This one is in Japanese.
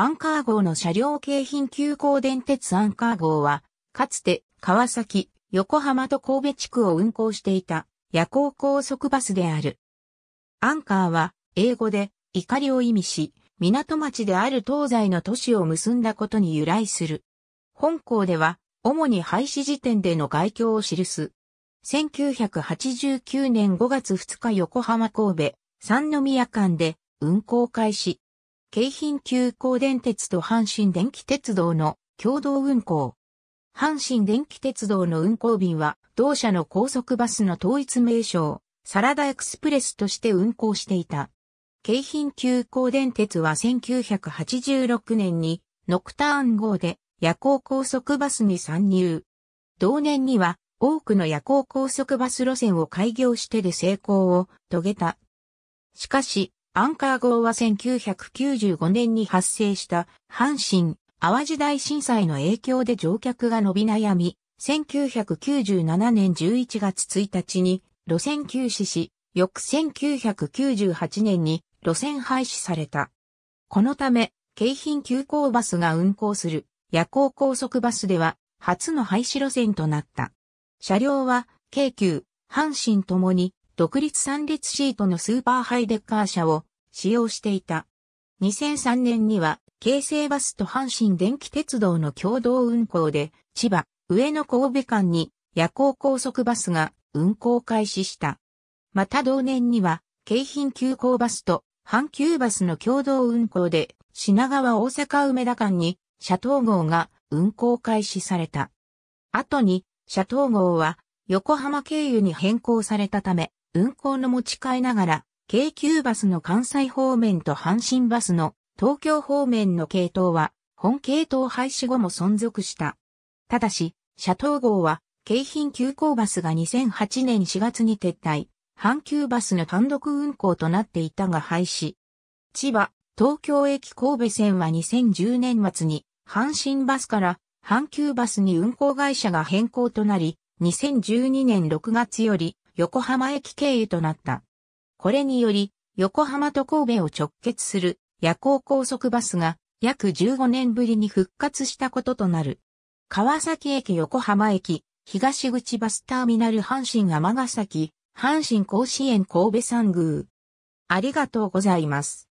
アンカー号の車両京浜急行電鉄アンカー号は、かつて川崎、横浜と神戸地区を運行していた夜行高速バスである。アンカーは英語で怒りを意味し、港町である東西の都市を結んだことに由来する。本校では主に廃止時点での外況を記す。1989年5月2日横浜神戸、三宮間で運行開始。京浜急行電鉄と阪神電気鉄道の共同運行。阪神電気鉄道の運行便は、同社の高速バスの統一名称、サラダエクスプレスとして運行していた。京浜急行電鉄は1986年に、ノクターン号で夜行高速バスに参入。同年には、多くの夜行高速バス路線を開業してで成功を遂げた。しかし、アンカー号は1995年に発生した阪神・淡路大震災の影響で乗客が伸び悩み、1997年11月1日に路線休止し、翌1998年に路線廃止された。このため、京浜急行バスが運行する夜行高速バスでは初の廃止路線となった。車両は、京急、阪神ともに独立三列シートのスーパーハイデッカー車を使用していた。2003年には、京成バスと阪神電気鉄道の共同運行で、千葉、上野神戸間に夜行高速バスが運行開始した。また同年には、京浜急行バスと阪急バスの共同運行で、品川大阪梅田間に、車ャ号が運行開始された。後に、車ャ号は横浜経由に変更されたため、運行の持ち替えながら、京急バスの関西方面と阪神バスの東京方面の系統は、本系統廃止後も存続した。ただし、車ャ号は、京浜急行バスが2008年4月に撤退、阪急バスの単独運行となっていたが廃止。千葉、東京駅神戸線は2010年末に、阪神バスから阪急バスに運行会社が変更となり、2012年6月より横浜駅経由となった。これにより、横浜と神戸を直結する夜行高速バスが約15年ぶりに復活したこととなる。川崎駅横浜駅、東口バスターミナル阪神尼崎、阪神甲子園神戸三宮。ありがとうございます。